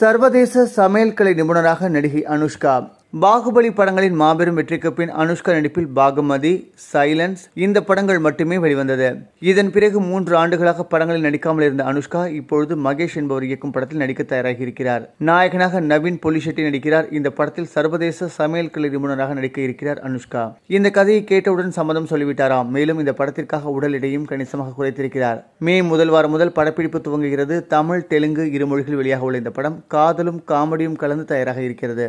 சர்வதேச சமையல் கலை நிபுணராக நடிகை அனுஷ்கா பாகுபலி படங்களின் மாபெரும் வெற்றிக்கு பின் அனுஷ்கா நடிப்பில் பாகமதி சைலன்ஸ் இந்த படங்கள் மட்டுமே வெளிவந்தது இதன் பிறகு மூன்று ஆண்டுகளாக படங்களில் நடிக்காமல் இருந்த அனுஷ்கா இப்பொழுது மகேஷ் என்பவர் இயக்கும் படத்தில் நடிக்க தயாராகி இருக்கிறார் நாயகனாக நவீன் பொலிஷெட்டி நடிக்கிறார் இந்த படத்தில் சர்வதேச சமையல் கலை நிபுணராக நடிக்க இருக்கிறார் அனுஷ்கா இந்த கதையை கேட்டவுடன் சம்மதம் சொல்லிவிட்டாராம் மேலும் இந்த படத்திற்காக உடல் எடையும் கணிசமாக குறைத்திருக்கிறார் மே முதல் வாரம் முதல் படப்பிடிப்பு துவங்குகிறது தமிழ் தெலுங்கு இரு மொழிகள் வெளியாக உள்ள இந்த படம் காதலும் காமெடியும் கலந்து தயாராக இருக்கிறது